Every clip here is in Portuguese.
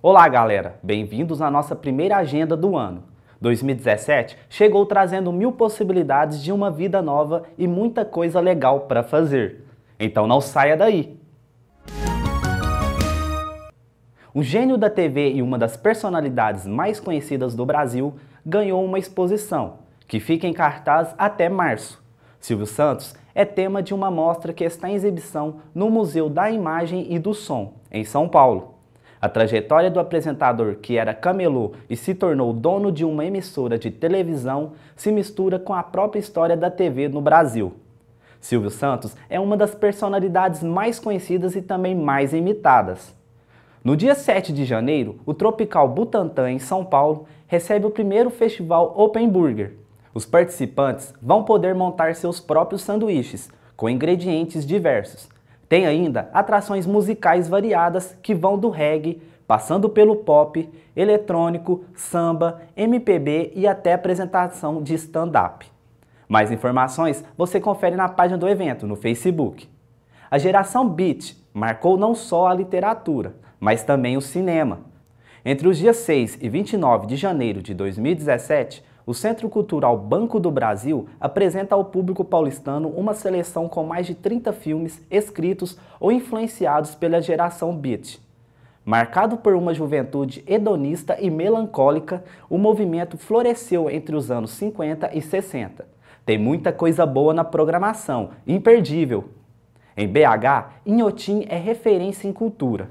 Olá, galera! Bem-vindos à nossa primeira agenda do ano. 2017 chegou trazendo mil possibilidades de uma vida nova e muita coisa legal para fazer. Então não saia daí! O gênio da TV e uma das personalidades mais conhecidas do Brasil ganhou uma exposição, que fica em cartaz até março. Silvio Santos é tema de uma mostra que está em exibição no Museu da Imagem e do Som, em São Paulo. A trajetória do apresentador, que era camelô e se tornou dono de uma emissora de televisão, se mistura com a própria história da TV no Brasil. Silvio Santos é uma das personalidades mais conhecidas e também mais imitadas. No dia 7 de janeiro, o Tropical Butantã, em São Paulo, recebe o primeiro festival Open Burger. Os participantes vão poder montar seus próprios sanduíches, com ingredientes diversos, tem ainda atrações musicais variadas que vão do reggae, passando pelo pop, eletrônico, samba, MPB e até apresentação de stand-up. Mais informações você confere na página do evento no Facebook. A geração Beat marcou não só a literatura, mas também o cinema. Entre os dias 6 e 29 de janeiro de 2017, o Centro Cultural Banco do Brasil apresenta ao público paulistano uma seleção com mais de 30 filmes escritos ou influenciados pela geração Beat. Marcado por uma juventude hedonista e melancólica, o movimento floresceu entre os anos 50 e 60. Tem muita coisa boa na programação, imperdível. Em BH, Inhotim é referência em cultura.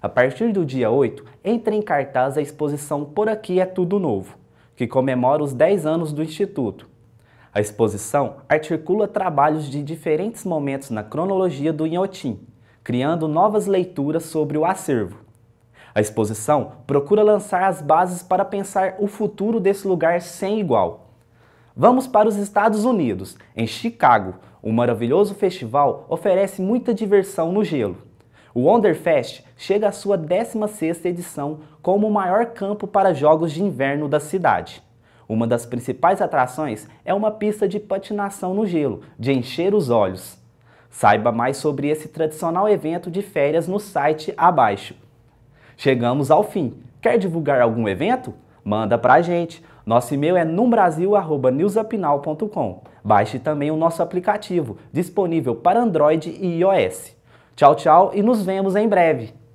A partir do dia 8, entra em cartaz a exposição Por Aqui é Tudo Novo que comemora os 10 anos do Instituto. A exposição articula trabalhos de diferentes momentos na cronologia do Inhotim, criando novas leituras sobre o acervo. A exposição procura lançar as bases para pensar o futuro desse lugar sem igual. Vamos para os Estados Unidos, em Chicago. O maravilhoso festival oferece muita diversão no gelo. O Wonderfest chega à sua 16ª edição como o maior campo para jogos de inverno da cidade. Uma das principais atrações é uma pista de patinação no gelo, de encher os olhos. Saiba mais sobre esse tradicional evento de férias no site abaixo. Chegamos ao fim. Quer divulgar algum evento? Manda pra gente. Nosso e-mail é numbrasil.newsapinal.com. Baixe também o nosso aplicativo, disponível para Android e iOS. Tchau, tchau e nos vemos em breve.